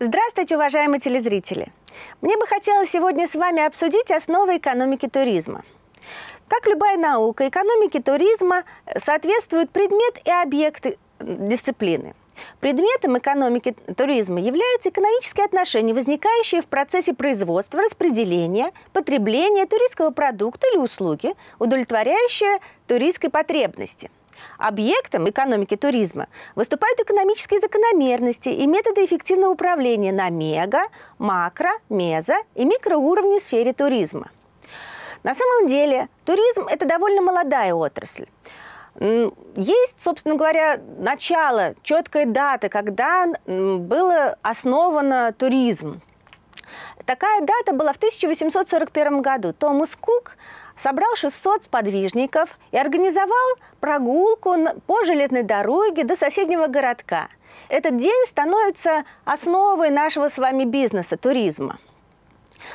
Здравствуйте, уважаемые телезрители! Мне бы хотелось сегодня с вами обсудить основы экономики туризма. Как любая наука, экономики туризма э, соответствуют предмет и объекты дисциплины. Предметом экономики туризма являются экономические отношения, возникающие в процессе производства, распределения, потребления туристского продукта или услуги, удовлетворяющие туристской потребности – Объектом экономики туризма выступают экономические закономерности и методы эффективного управления на мега, макро, мезо и микроуровне в сфере туризма. На самом деле туризм – это довольно молодая отрасль. Есть, собственно говоря, начало, четкая дата, когда было основано туризм. Такая дата была в 1841 году. Томас Кук собрал 600 сподвижников и организовал прогулку по железной дороге до соседнего городка. Этот день становится основой нашего с вами бизнеса, туризма.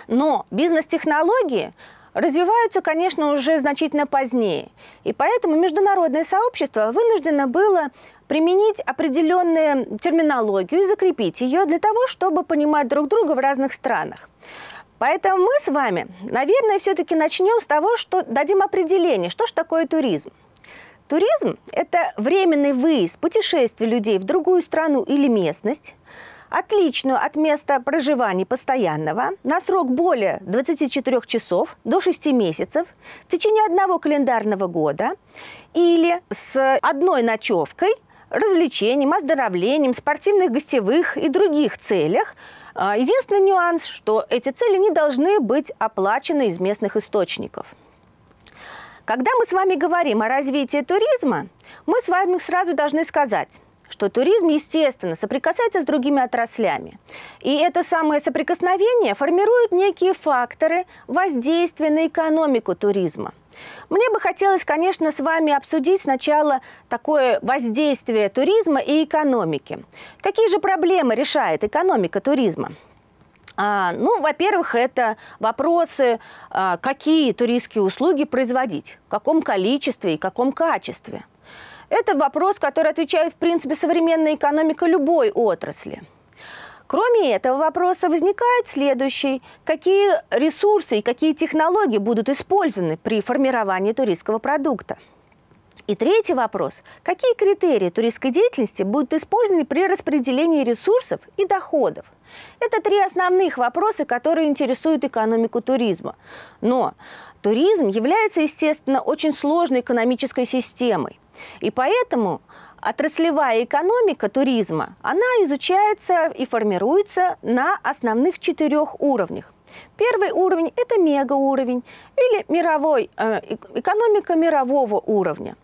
Но бизнес-технологии развиваются, конечно, уже значительно позднее. И поэтому международное сообщество вынуждено было применить определенную терминологию и закрепить ее для того, чтобы понимать друг друга в разных странах. Поэтому мы с вами, наверное, все-таки начнем с того, что дадим определение, что же такое туризм. Туризм – это временный выезд, путешествие людей в другую страну или местность, отличную от места проживания постоянного на срок более 24 часов до 6 месяцев в течение одного календарного года или с одной ночевкой, развлечением, оздоровлением, спортивных, гостевых и других целях – а единственный нюанс, что эти цели не должны быть оплачены из местных источников. Когда мы с вами говорим о развитии туризма, мы с вами сразу должны сказать, что туризм, естественно, соприкасается с другими отраслями. И это самое соприкосновение формирует некие факторы воздействия на экономику туризма – мне бы хотелось, конечно, с вами обсудить сначала такое воздействие туризма и экономики. Какие же проблемы решает экономика туризма? А, ну, во-первых, это вопросы, а, какие туристские услуги производить, в каком количестве и в каком качестве. Это вопрос, который отвечает, в принципе, современная экономика любой отрасли – Кроме этого вопроса возникает следующий. Какие ресурсы и какие технологии будут использованы при формировании туристского продукта? И третий вопрос. Какие критерии туристской деятельности будут использованы при распределении ресурсов и доходов? Это три основных вопроса, которые интересуют экономику туризма. Но туризм является, естественно, очень сложной экономической системой. И поэтому отраслевая экономика туризма, она изучается и формируется на основных четырех уровнях. Первый уровень – это мегауровень или мировой, э, э, экономика мирового уровня.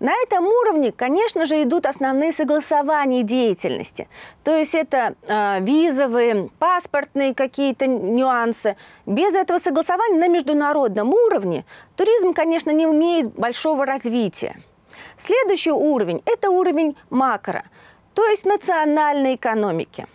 На этом уровне, конечно же, идут основные согласования деятельности. То есть это э, визовые, паспортные какие-то нюансы. Без этого согласования на международном уровне туризм, конечно, не умеет большого развития. Следующий уровень – это уровень макро, то есть национальной экономики.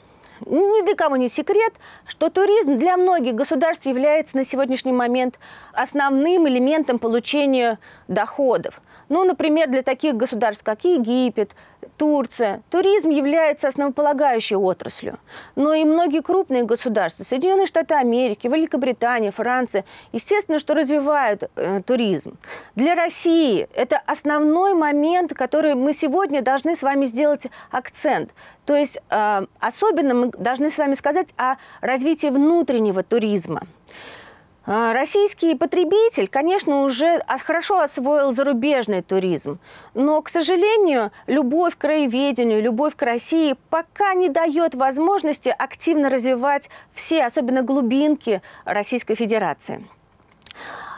Ни для кого не секрет, что туризм для многих государств является на сегодняшний момент основным элементом получения доходов – ну, например, для таких государств, как Египет, Турция, туризм является основополагающей отраслью. Но и многие крупные государства, Соединенные Штаты Америки, Великобритания, Франция, естественно, что развивают э, туризм. Для России это основной момент, который мы сегодня должны с вами сделать акцент. То есть э, особенно мы должны с вами сказать о развитии внутреннего туризма. А, российский потребитель, конечно, уже хорошо освоил зарубежный туризм, но, к сожалению, любовь к краеведению, любовь к России пока не дает возможности активно развивать все, особенно глубинки Российской Федерации.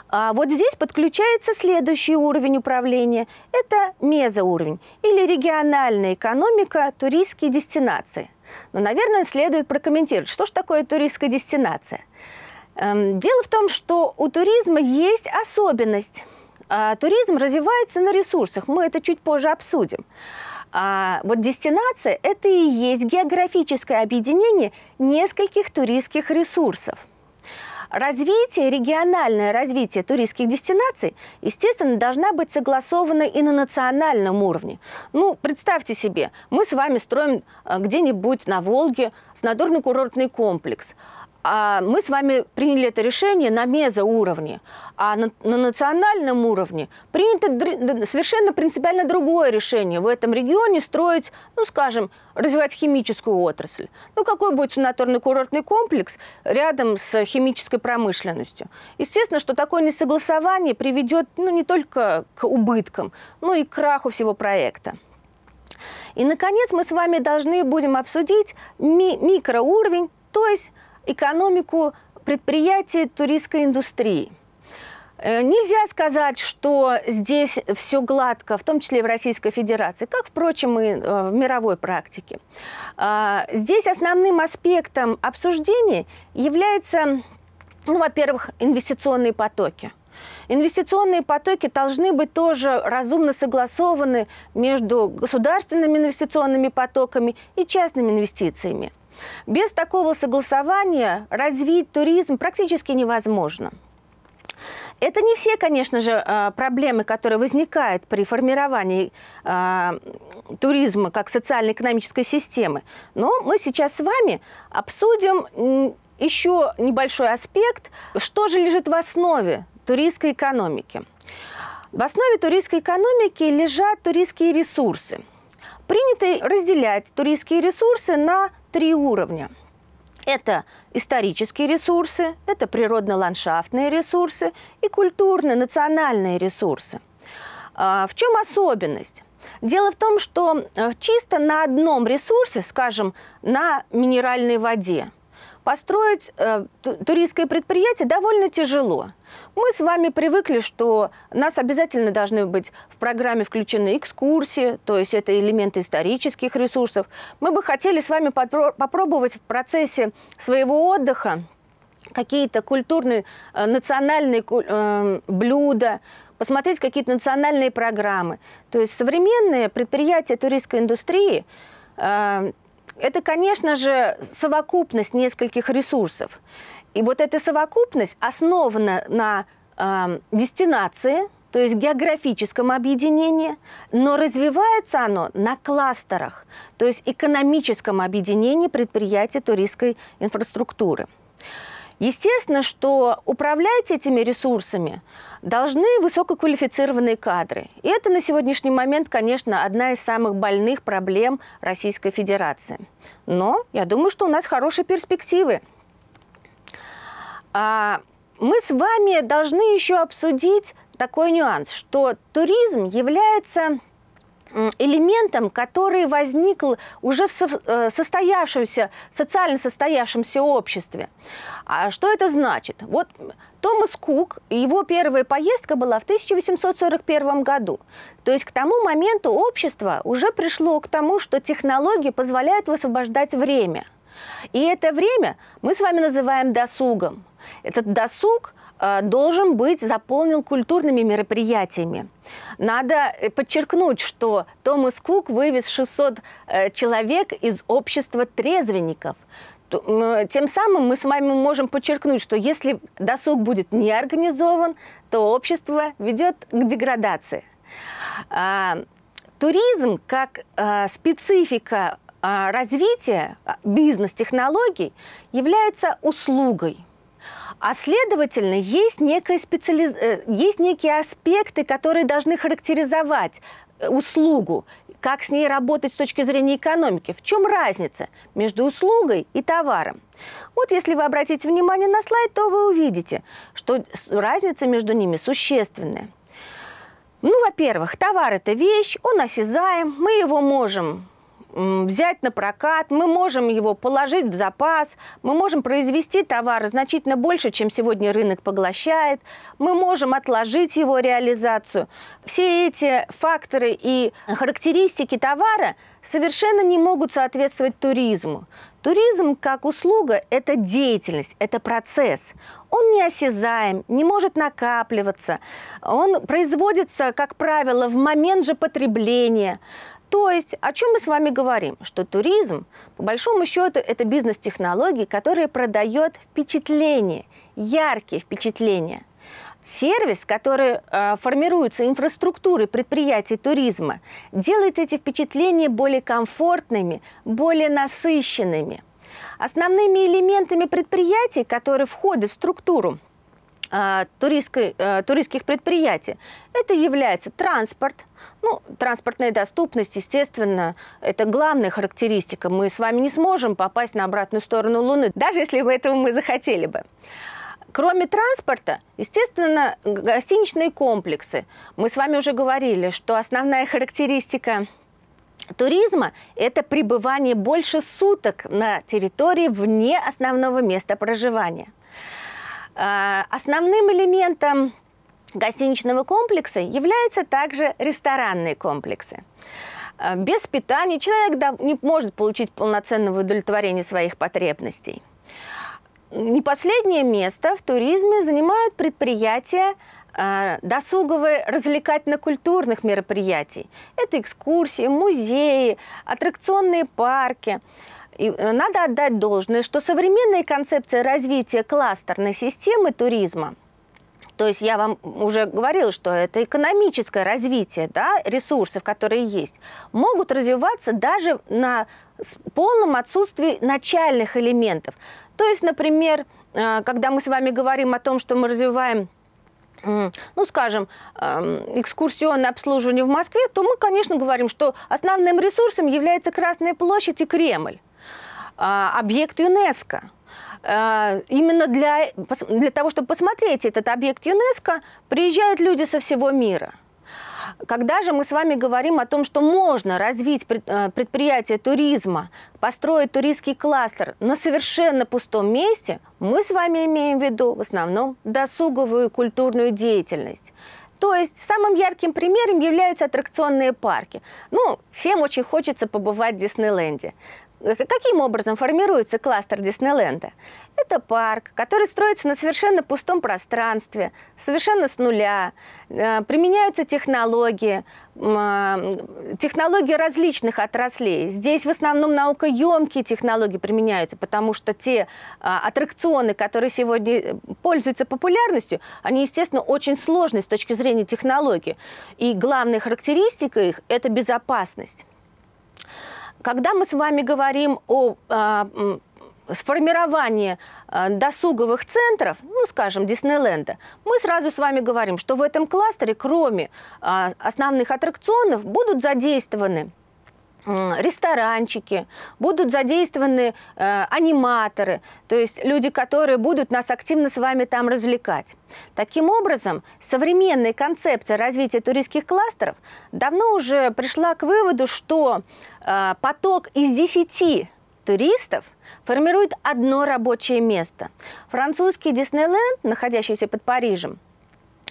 А вот здесь подключается следующий уровень управления. Это мезоуровень или региональная экономика туристские дестинации. Но, ну, наверное, следует прокомментировать, что же такое туристская дестинация. Эм, дело в том, что у туризма есть особенность. А, туризм развивается на ресурсах, мы это чуть позже обсудим. А вот дестинация – это и есть географическое объединение нескольких туристских ресурсов. Развитие, региональное развитие туристских дестинаций, естественно, должна быть согласована и на национальном уровне. Ну, представьте себе, мы с вами строим э, где-нибудь на Волге санаторно-курортный комплекс – а, мы с вами приняли это решение на мезоуровне, а на, на национальном уровне принято совершенно принципиально другое решение в этом регионе строить, ну, скажем, развивать химическую отрасль. Ну, какой будет санаторно-курортный комплекс рядом с химической промышленностью? Естественно, что такое несогласование приведет ну, не только к убыткам, но и к краху всего проекта. И, наконец, мы с вами должны будем обсудить ми микроуровень, то есть экономику предприятий туристской индустрии. Э, нельзя сказать, что здесь все гладко, в том числе и в Российской Федерации, как, впрочем, и э, в мировой практике. А, здесь основным аспектом обсуждения является, ну, во-первых, инвестиционные потоки. Инвестиционные потоки должны быть тоже разумно согласованы между государственными инвестиционными потоками и частными инвестициями. Без такого согласования развить туризм практически невозможно. Это не все, конечно же, э, проблемы, которые возникают при формировании э, туризма как социально-экономической системы. Но мы сейчас с вами обсудим еще небольшой аспект, что же лежит в основе туристской экономики. В основе туристской экономики лежат туристские ресурсы. Принято разделять туристские ресурсы на три уровня. Это исторические ресурсы, это природно-ландшафтные ресурсы и культурно-национальные ресурсы. А, в чем особенность? Дело в том, что э, чисто на одном ресурсе, скажем, на минеральной воде – построить э, туристское предприятие довольно тяжело. Мы с вами привыкли, что нас обязательно должны быть в программе включены экскурсии, то есть это элементы исторических ресурсов. Мы бы хотели с вами попробовать в процессе своего отдыха какие-то культурные, э, национальные э, блюда, посмотреть какие-то национальные программы. То есть современные предприятия туристской индустрии э, это, конечно же, совокупность нескольких ресурсов. И вот эта совокупность основана на э, дестинации, то есть географическом объединении, но развивается оно на кластерах, то есть экономическом объединении предприятий туристской инфраструктуры. Естественно, что управлять этими ресурсами должны высококвалифицированные кадры. И это на сегодняшний момент, конечно, одна из самых больных проблем Российской Федерации. Но я думаю, что у нас хорошие перспективы. А мы с вами должны еще обсудить такой нюанс, что туризм является элементом, который возникл уже в э, состоявшемся, социально состоявшемся обществе. А что это значит? Вот Томас Кук, его первая поездка была в 1841 году. То есть к тому моменту общество уже пришло к тому, что технологии позволяют высвобождать время. И это время мы с вами называем досугом. Этот досуг Э, должен быть заполнен культурными мероприятиями. Надо э, подчеркнуть, что Томас Кук вывез 600 э, человек из общества трезвенников. Тем самым мы с вами можем подчеркнуть, что если досуг будет не организован, то общество ведет к деградации. А, туризм как специфика а, развития а, бизнес-технологий является услугой – а следовательно, есть, некая специализ... Э, есть некие аспекты, которые должны характеризовать э, услугу, как с ней работать с точки зрения экономики. В чем разница между услугой и товаром? Вот если вы обратите внимание на слайд, то вы увидите, что разница между ними существенная. Ну, во-первых, товар – это вещь, он осязаем, мы его можем взять на прокат, мы можем его положить в запас, мы можем произвести товар значительно больше, чем сегодня рынок поглощает, мы можем отложить его реализацию. Все эти факторы и характеристики товара совершенно не могут соответствовать туризму. Туризм как услуга – это деятельность, это процесс. Он неосязаем, не может накапливаться. Он производится, как правило, в момент же потребления. То есть, о чем мы с вами говорим? Что туризм, по большому счету, это бизнес-технологии, которые продает впечатления, яркие впечатления. Сервис, который э, формируется инфраструктурой предприятий туризма, делает эти впечатления более комфортными, более насыщенными. Основными элементами предприятий, которые входят в структуру а, туристской, а, туристских предприятий. Это является транспорт. Ну, транспортная доступность, естественно, это главная характеристика. Мы с вами не сможем попасть на обратную сторону Луны, даже если бы этого мы захотели бы. Кроме транспорта, естественно, гостиничные комплексы. Мы с вами уже говорили, что основная характеристика туризма – это пребывание больше суток на территории вне основного места проживания. Э, основным элементом гостиничного комплекса являются также ресторанные комплексы. Э, без питания человек не может получить полноценного удовлетворения своих потребностей. Не последнее место в туризме занимают предприятия э, досуговые развлекательно-культурных мероприятий. Это экскурсии, музеи, аттракционные парки – и э, надо отдать должное, что современная концепция развития кластерной системы туризма то есть я вам уже говорила, что это экономическое развитие да, ресурсов, которые есть, могут развиваться даже на полном отсутствии начальных элементов. То есть, например, э, когда мы с вами говорим о том, что мы развиваем ну, скажем, эм, экскурсионное обслуживание в Москве, то мы, конечно, говорим, что основным ресурсом является Красная площадь и Кремль. А, объект ЮНЕСКО. А, именно для, для того, чтобы посмотреть этот объект ЮНЕСКО, приезжают люди со всего мира. Когда же мы с вами говорим о том, что можно развить а, предприятие туризма, построить туристский кластер на совершенно пустом месте, мы с вами имеем в виду в основном досуговую культурную деятельность. То есть самым ярким примером являются аттракционные парки. Ну, всем очень хочется побывать в Диснейленде. Каким образом формируется кластер Диснейленда? Это парк, который строится на совершенно пустом пространстве, совершенно с нуля. Э, применяются технологии, э, технологии различных отраслей. Здесь в основном наукоемкие технологии применяются, потому что те э, аттракционы, которые сегодня пользуются популярностью, они, естественно, очень сложны с точки зрения технологии. И главная характеристика их – это безопасность когда мы с вами говорим о а, сформировании а, досуговых центров, ну, скажем, Диснейленда, мы сразу с вами говорим, что в этом кластере, кроме а, основных аттракционов, будут задействованы ресторанчики, будут задействованы э, аниматоры, то есть люди, которые будут нас активно с вами там развлекать. Таким образом, современная концепция развития туристских кластеров давно уже пришла к выводу, что э, поток из 10 туристов формирует одно рабочее место. Французский Диснейленд, находящийся под Парижем,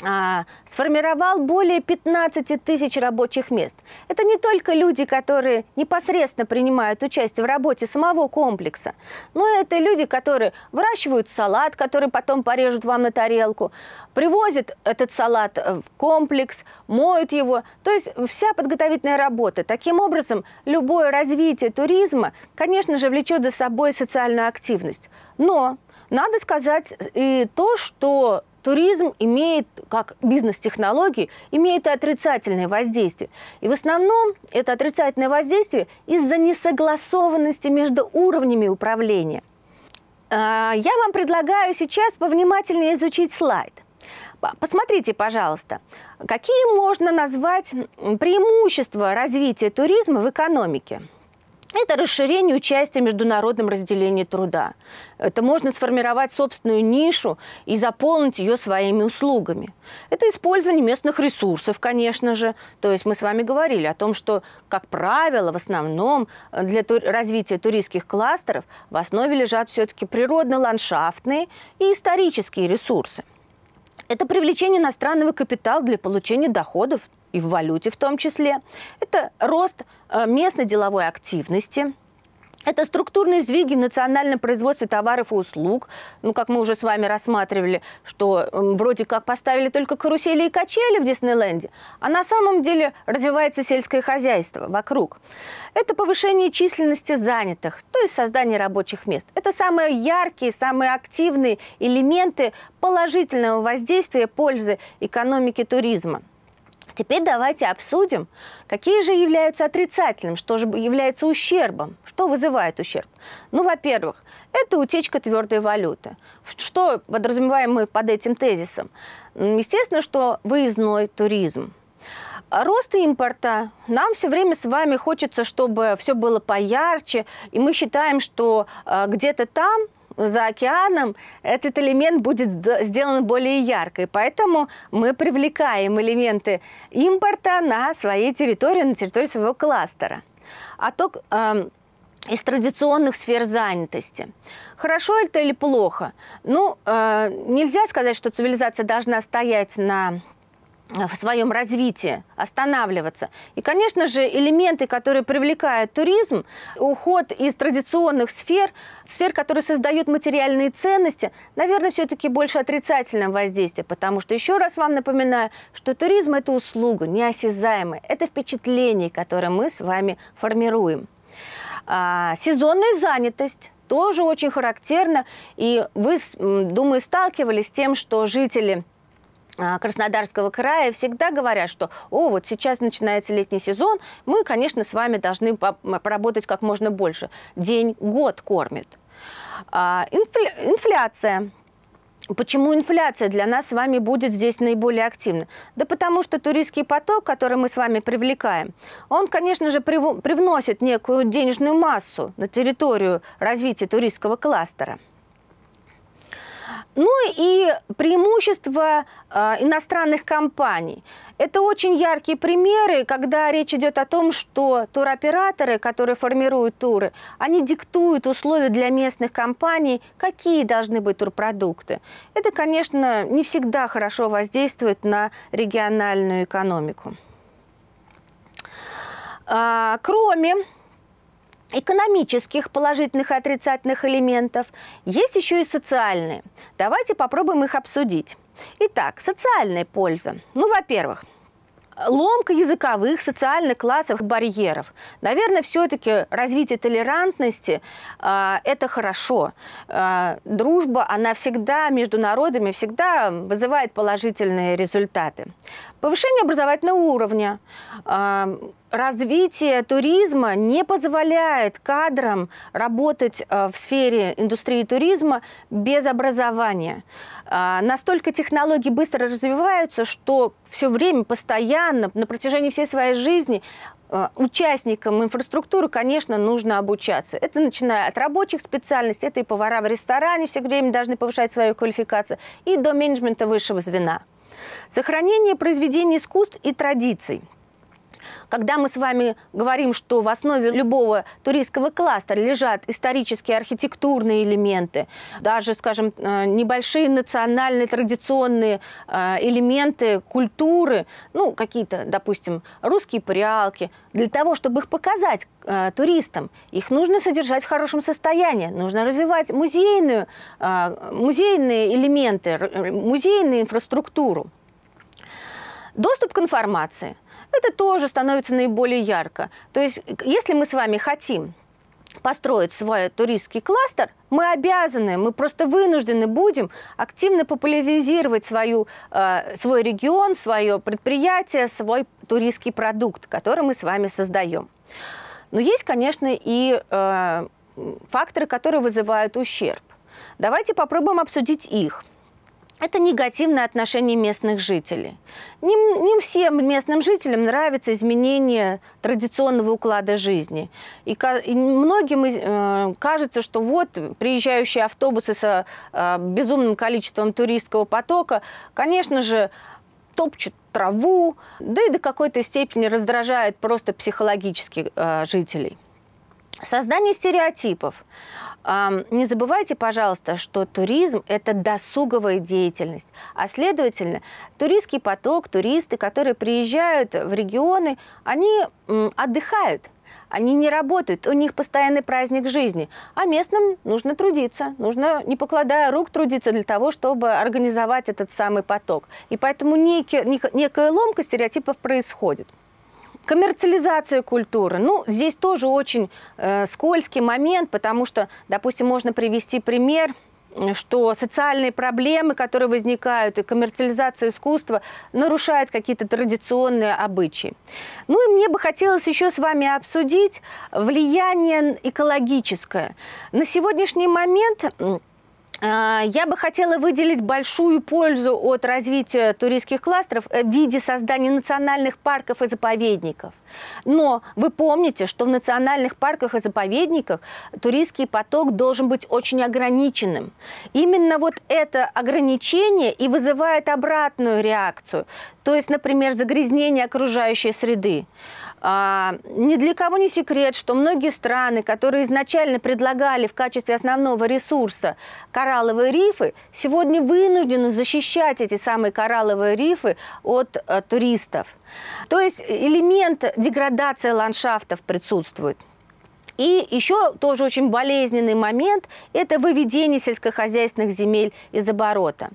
а, сформировал более 15 тысяч рабочих мест. Это не только люди, которые непосредственно принимают участие в работе самого комплекса, но это люди, которые выращивают салат, который потом порежут вам на тарелку, привозят этот салат в комплекс, моют его. То есть вся подготовительная работа. Таким образом, любое развитие туризма, конечно же, влечет за собой социальную активность. Но надо сказать и то, что туризм имеет, как бизнес-технологии, имеет и отрицательное воздействие. И в основном это отрицательное воздействие из-за несогласованности между уровнями управления. А, я вам предлагаю сейчас повнимательнее изучить слайд. Посмотрите, пожалуйста, какие можно назвать преимущества развития туризма в экономике. Это расширение участия в международном разделении труда. Это можно сформировать собственную нишу и заполнить ее своими услугами. Это использование местных ресурсов, конечно же. То есть мы с вами говорили о том, что, как правило, в основном э, для ту развития туристских кластеров в основе лежат все-таки природно-ландшафтные и исторические ресурсы. Это привлечение иностранного капитала для получения доходов и в валюте в том числе, это рост э, местной деловой активности, это структурные сдвиги в национальном производстве товаров и услуг. Ну, как мы уже с вами рассматривали, что э, вроде как поставили только карусели и качели в Диснейленде, а на самом деле развивается сельское хозяйство вокруг. Это повышение численности занятых, то есть создание рабочих мест. Это самые яркие, самые активные элементы положительного воздействия пользы экономики туризма. Теперь давайте обсудим, какие же являются отрицательным, что же является ущербом, что вызывает ущерб. Ну, во-первых, это утечка твердой валюты. Что подразумеваем мы под этим тезисом? Естественно, что выездной туризм. Рост импорта. Нам все время с вами хочется, чтобы все было поярче, и мы считаем, что э, где-то там за океаном этот элемент будет сделан более яркой. Поэтому мы привлекаем элементы импорта на своей территории, на территории своего кластера. Отток а э, эм, из традиционных сфер занятости. Хорошо это или плохо? Ну, э, нельзя сказать, что цивилизация должна стоять на в своем развитии, останавливаться. И, конечно же, элементы, которые привлекают туризм, уход из традиционных сфер, сфер, которые создают материальные ценности, наверное, все-таки больше отрицательное воздействие, потому что, еще раз вам напоминаю, что туризм – это услуга, неосязаемая, это впечатление, которое мы с вами формируем. А, сезонная занятость тоже очень характерно, и вы, думаю, сталкивались с тем, что жители – а, Краснодарского края всегда говорят, что «О, вот сейчас начинается летний сезон, мы, конечно, с вами должны поработать как можно больше». День год кормит. А, инфля... Инфляция. Почему инфляция для нас с вами будет здесь наиболее активна? Да потому что туристский поток, который мы с вами привлекаем, он, конечно же, привносит некую денежную массу на территорию развития туристского кластера – ну и преимущество э, иностранных компаний. Это очень яркие примеры, когда речь идет о том, что туроператоры, которые формируют туры, они диктуют условия для местных компаний, какие должны быть турпродукты. Это, конечно, не всегда хорошо воздействует на региональную экономику. А, кроме экономических положительных и отрицательных элементов, есть еще и социальные. Давайте попробуем их обсудить. Итак, социальная польза. Ну, во-первых, ломка языковых, социальных классов, барьеров. Наверное, все-таки развитие толерантности э, – это хорошо. Э, дружба, она всегда между народами всегда вызывает положительные результаты. Повышение образовательного уровня, э, развитие туризма не позволяет кадрам работать в сфере индустрии туризма без образования. А, настолько технологии быстро развиваются, что все время, постоянно, на протяжении всей своей жизни а, участникам инфраструктуры, конечно, нужно обучаться. Это начиная от рабочих специальностей, это и повара в ресторане все время должны повышать свою квалификацию, и до менеджмента высшего звена. Сохранение произведений искусств и традиций – когда мы с вами говорим, что в основе любого туристского кластера лежат исторические архитектурные элементы, даже, скажем, э, небольшие национальные традиционные э, элементы культуры, ну, какие-то, допустим, русские прялки, для того, чтобы их показать э, туристам, их нужно содержать в хорошем состоянии, нужно развивать музейную, музейные элементы, музейную инфраструктуру. Доступ к информации – это тоже становится наиболее ярко. То есть, если мы с вами хотим построить свой туристский кластер, мы обязаны, мы просто вынуждены будем активно популяризировать свою, э, свой регион, свое предприятие, свой туристский продукт, который мы с вами создаем. Но есть, конечно, и э, факторы, которые вызывают ущерб. Давайте попробуем обсудить их это негативное отношение местных жителей. Не, не всем местным жителям нравится изменение традиционного уклада жизни. И, и многим э, кажется, что вот приезжающие автобусы с э, безумным количеством туристского потока, конечно же, топчут траву, да и до какой-то степени раздражает просто психологически э, жителей. Создание стереотипов. Не забывайте, пожалуйста, что туризм – это досуговая деятельность, а следовательно, туристский поток, туристы, которые приезжают в регионы, они отдыхают, они не работают, у них постоянный праздник жизни. А местным нужно трудиться, нужно, не покладая рук, трудиться для того, чтобы организовать этот самый поток. И поэтому некий, некая ломка стереотипов происходит. Коммерциализация культуры. Ну, здесь тоже очень э, скользкий момент, потому что, допустим, можно привести пример что социальные проблемы, которые возникают, и коммерциализация искусства нарушает какие-то традиционные обычаи. Ну и мне бы хотелось еще с вами обсудить влияние экологическое. На сегодняшний момент а, я бы хотела выделить большую пользу от развития туристских кластеров э, в виде создания национальных парков и заповедников. Но вы помните, что в национальных парках и заповедниках туристский поток должен быть очень ограниченным. Именно вот это ограничение и вызывает обратную реакцию. То есть, например, загрязнение окружающей среды. А, ни для кого не секрет, что многие страны, которые изначально предлагали в качестве основного ресурса коралловые рифы, сегодня вынуждены защищать эти самые коралловые рифы от э, туристов. То есть элемент деградации ландшафтов присутствует. И еще тоже очень болезненный момент – это выведение сельскохозяйственных земель из оборота.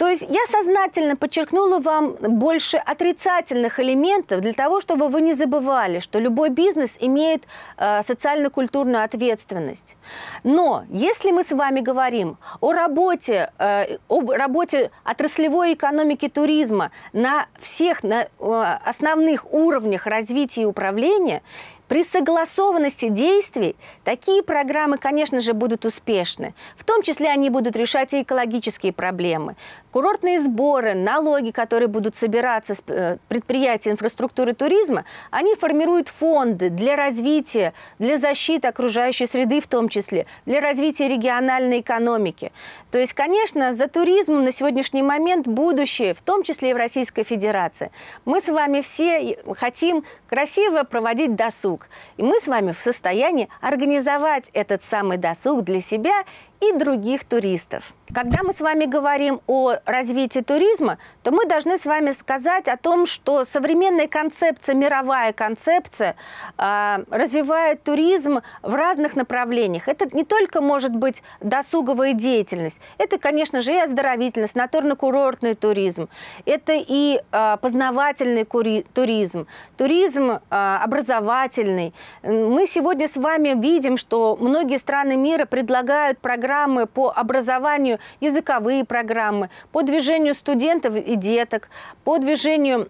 То есть я сознательно подчеркнула вам больше отрицательных элементов для того, чтобы вы не забывали, что любой бизнес имеет э, социально-культурную ответственность. Но если мы с вами говорим о работе, э, об работе отраслевой экономики туризма на всех на, э, основных уровнях развития и управления, при согласованности действий такие программы, конечно же, будут успешны. В том числе они будут решать и экологические проблемы. Курортные сборы, налоги, которые будут собираться с э, предприятий инфраструктуры туризма, они формируют фонды для развития, для защиты окружающей среды в том числе, для развития региональной экономики. То есть, конечно, за туризмом на сегодняшний момент будущее, в том числе и в Российской Федерации. Мы с вами все э, хотим красиво проводить досуг, досуг. И мы с вами в состоянии организовать этот самый досуг для себя и других туристов. Когда мы с вами говорим о развитии туризма, то мы должны с вами сказать о том, что современная концепция, мировая концепция э, развивает туризм в разных направлениях. Это не только может быть досуговая деятельность, это, конечно же, и оздоровительность, натурно-курортный туризм, это и э, познавательный туризм, туризм э, образовательный. Мы сегодня с вами видим, что многие страны мира предлагают программы по образованию языковые программы, по движению студентов и деток, по движению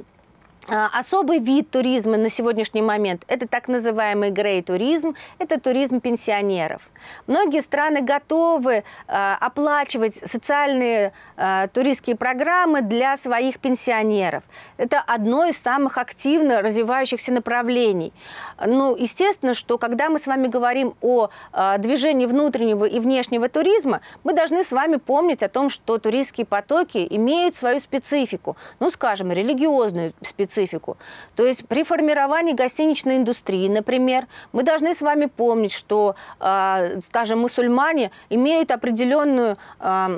а, особый вид туризма на сегодняшний момент – это так называемый грей-туризм, это туризм пенсионеров. Многие страны готовы а, оплачивать социальные а, туристские программы для своих пенсионеров. Это одно из самых активно развивающихся направлений. Ну, естественно, что когда мы с вами говорим о движении внутреннего и внешнего туризма, мы должны с вами помнить о том, что туристские потоки имеют свою специфику, ну, скажем, религиозную специфику, специфику. То есть при формировании гостиничной индустрии, например, мы должны с вами помнить, что, а, скажем, мусульмане имеют определенную а,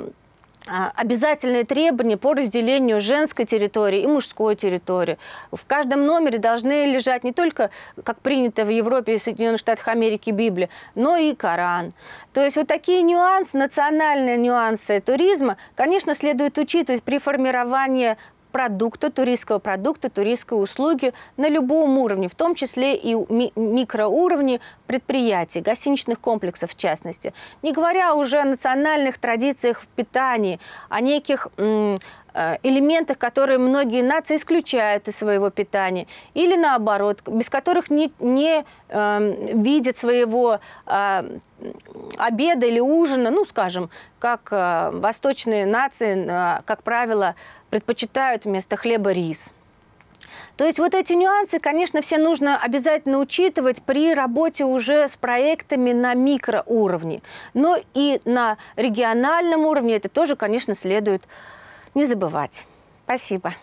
а, обязательные требования по разделению женской территории и мужской территории. В каждом номере должны лежать не только, как принято в Европе и Соединенных Штатах Америки, Библия, но и Коран. То есть вот такие нюансы, национальные нюансы туризма, конечно, следует учитывать при формировании продукта, туристского продукта, туристской услуги на любом уровне, в том числе и ми микроуровне предприятий, гостиничных комплексов в частности. Не говоря уже о национальных традициях в питании, о неких э, элементах, которые многие нации исключают из своего питания, или наоборот, без которых не, не э, видят своего э, обеда или ужина, ну, скажем, как э, восточные нации, э, как правило, предпочитают вместо хлеба рис. То есть вот эти нюансы, конечно, все нужно обязательно учитывать при работе уже с проектами на микроуровне. Но и на региональном уровне это тоже, конечно, следует не забывать. Спасибо.